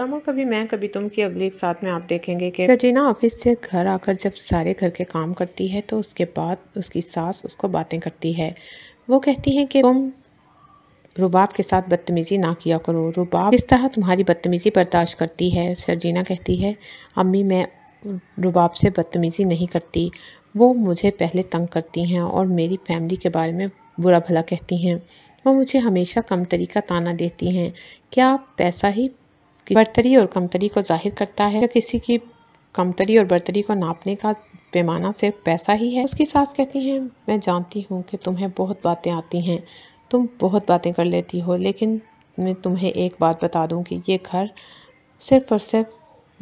drama कभी मैं कभी तुम की अगली एक साथ में आप देखेंगे कि रजीना ऑफिस से घर आकर जब सारे घर के काम करती है तो उसके बाद उसकी सास उसको बातें करती है वो कहती है कि तुम रुबाब के साथ बदतमीज़ी ना किया करो रुबाब इस तरह तुम्हारी बदतमीज़ी बर्दाश्त करती है सरजीना कहती है अम्मी मैं रुबाब से बदतमीज़ी नहीं करती वो मुझे पहले तंग करती हैं और मेरी फैमिली के बारे में बुरा भला कहती हैं वो मुझे हमेशा कम तरीका ताना देती हैं क्या पैसा ही की बर्तरी और कमतरी को जाहिर करता है किसी की कमतरी और बर्तरी को नापने का पैमाना सिर्फ पैसा ही है उसकी सास कहती हैं मैं जानती हूँ कि तुम्हें बहुत बातें आती हैं तुम बहुत बातें कर लेती हो लेकिन मैं तुम्हें एक बात बता दूँ कि ये घर सिर्फ और सिर्फ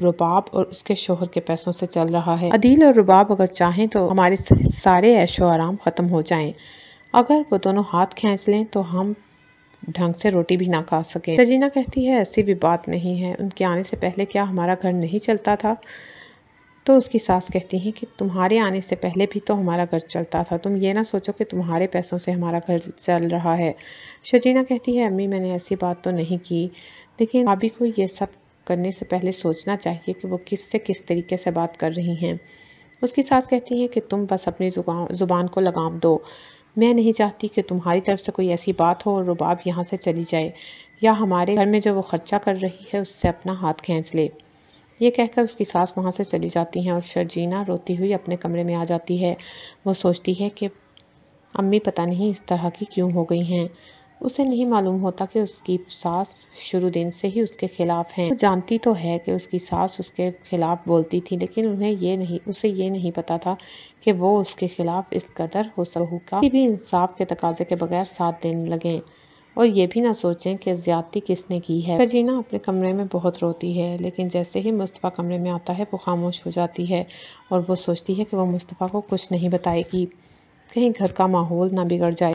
रुबाब और उसके शोहर के पैसों से चल रहा है अदील और रुबाब अगर चाहें तो हमारे सारे ऐशो आराम ख़त्म हो जाएं अगर वो दोनों हाथ खींच लें तो हम ढंग से रोटी भी ना खा सकें सजीना कहती है ऐसी भी बात नहीं है उनके आने से पहले क्या हमारा घर नहीं चलता था तो उसकी सास कहती हैं कि तुम्हारे आने से पहले भी तो हमारा घर चलता था तुम ये ना सोचो कि तुम्हारे पैसों से हमारा घर चल रहा है शजीना कहती है अम्मी मैंने ऐसी बात तो नहीं की लेकिन भाभी को ये सब करने से पहले सोचना चाहिए कि वो किस से किस तरीके से बात कर रही हैं उसकी सास कहती हैं कि तुम बस अपनी ज़ुबान को लगाम दो मैं नहीं चाहती कि तुम्हारी तरफ से कोई ऐसी बात हो और रुबाब यहाँ से चली जाए या हमारे घर में जो वो खर्चा कर रही है उससे अपना हाथ खींच ले ये कहकर उसकी सास वहाँ से चली जाती हैं और शर्जीना रोती हुई अपने कमरे में आ जाती है वो सोचती है कि अम्मी पता नहीं इस तरह की क्यों हो गई हैं उसे नहीं मालूम होता कि उसकी सास शुरू दिन से ही उसके खिलाफ हैं वो जानती तो है कि उसकी सास उसके खिलाफ बोलती थी लेकिन उन्हें ये नहीं उसे ये नहीं पता था कि वो उसके खिलाफ इस कदर हो सहू का किसी भी इंसाफ के तकाजे के बगैर साथ देने लगें और ये भी ना सोचें कि ज्यादती किसने की है फजीना अपने कमरे में बहुत रोती है लेकिन जैसे ही मुस्तफ़ा कमरे में आता है वो खामोश हो जाती है और वो सोचती है कि वो मुस्तफ़ा को कुछ नहीं बताएगी कहीं घर का माहौल ना बिगड़ जाए